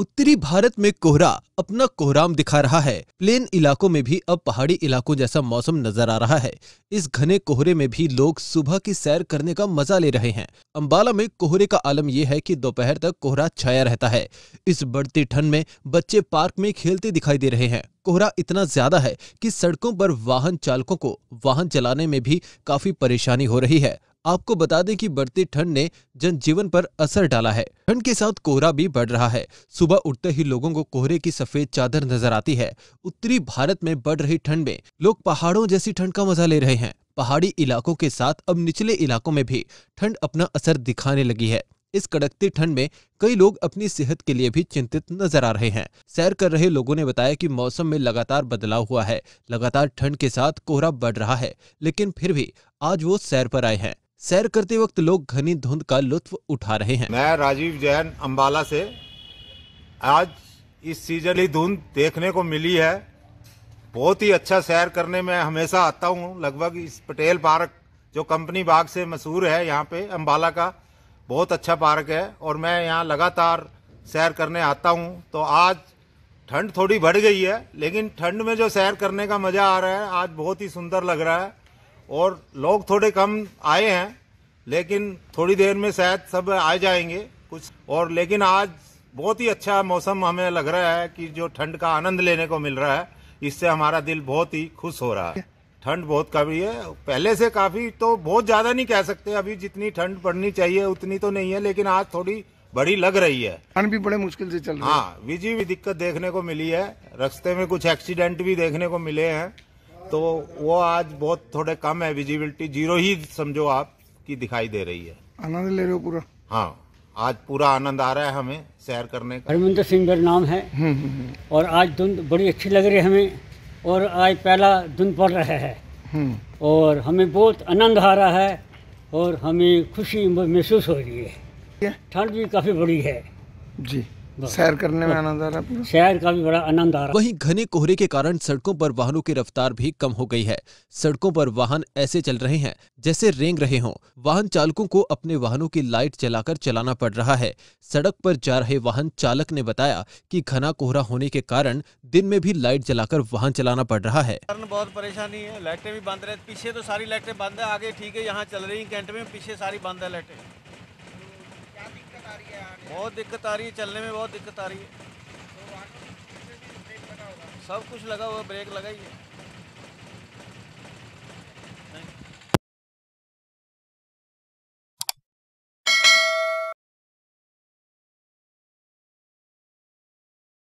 उत्तरी भारत में कोहरा अपना कोहराम दिखा रहा है प्लेन इलाकों में भी अब पहाड़ी इलाकों जैसा मौसम नजर आ रहा है इस घने कोहरे में भी लोग सुबह की सैर करने का मजा ले रहे हैं अंबाला में कोहरे का आलम यह है कि दोपहर तक कोहरा छाया रहता है इस बढ़ती ठंड में बच्चे पार्क में खेलते दिखाई दे रहे हैं कोहरा इतना ज्यादा है कि सड़कों पर वाहन चालकों को वाहन चलाने में भी काफी परेशानी हो रही है आपको बता दें कि बढ़ती ठंड ने जनजीवन पर असर डाला है ठंड के साथ कोहरा भी बढ़ रहा है सुबह उठते ही लोगों को कोहरे की सफेद चादर नजर आती है उत्तरी भारत में बढ़ रही ठंड में लोग पहाड़ों जैसी ठंड का मजा ले रहे हैं पहाड़ी इलाकों के साथ अब निचले इलाकों में भी ठंड अपना असर दिखाने लगी है इस कड़कती ठंड में कई लोग अपनी सेहत के लिए भी चिंतित नजर आ रहे हैं सैर कर रहे लोगों ने बताया कि मौसम में लगातार बदलाव हुआ है लगातार ठंड के साथ कोहरा बढ़ रहा है लेकिन फिर भी आज वो सैर पर आए हैं सैर करते वक्त लोग घनी धुंध का लुत्फ उठा रहे हैं मैं राजीव जैन अम्बाला से आज इस सीजनली धुंध देखने को मिली है बहुत ही अच्छा सैर करने में हमेशा आता हूँ लगभग इस पटेल पार्क जो कंपनी बाग से मशहूर है यहाँ पे अम्बाला का बहुत अच्छा पार्क है और मैं यहाँ लगातार सैर करने आता हूँ तो आज ठंड थोड़ी बढ़ गई है लेकिन ठंड में जो सैर करने का मज़ा आ रहा है आज बहुत ही सुंदर लग रहा है और लोग थोड़े कम आए हैं लेकिन थोड़ी देर में शायद सब आ जाएंगे कुछ और लेकिन आज बहुत ही अच्छा मौसम हमें लग रहा है कि जो ठंड का आनंद लेने को मिल रहा है इससे हमारा दिल बहुत ही खुश हो रहा है ठंड बहुत कमी है पहले से काफी तो बहुत ज्यादा नहीं कह सकते अभी जितनी ठंड पड़नी चाहिए उतनी तो नहीं है लेकिन आज थोड़ी बड़ी लग रही है ठंड भी बड़े मुश्किल से चल रहा है हाँ विजी भी दिक्कत देखने को मिली है रास्ते में कुछ एक्सीडेंट भी देखने को मिले हैं तो वो आज बहुत थोड़े कम है विजिबिलिटी जीरो ही समझो आप की दिखाई दे रही है आनंद ले रहे हो पूरा हाँ आज पूरा आनंद आ रहा है हमें सैर करने का हरमिंदर सिंह मेरा नाम है और आज धुंध बड़ी अच्छी लग रही है हमें और आज पहला धुंध पड़ रहा है और हमें बहुत आनंद आ रहा है और हमें खुशी महसूस हो रही है ठंड भी काफ़ी बड़ी है जी सैर करने में आनंद आ रहा है सैर का भी बड़ा आनंद आ रहा वहीं घने कोहरे के कारण सड़कों पर वाहनों की रफ्तार भी कम हो गई है सड़कों पर वाहन ऐसे चल रहे हैं जैसे रेंग रहे हों वाहन चालकों को अपने वाहनों की लाइट चलाकर चलाना पड़ रहा है सड़क पर जा रहे वाहन चालक ने बताया कि घना कोहरा होने के कारण दिन में भी लाइट जलाकर वाहन चलाना पड़ रहा है बहुत परेशानी है लाइटें भी बंद रहे पीछे तो सारी लाइटें बंद है आगे ठीक है यहाँ चल रही कैंट में पीछे सारी बंद है लाइटें बहुत दिक्कत आ रही है चलने में बहुत दिक्कत आ रही है सब कुछ लगा हुआ ब्रेक लगा ही है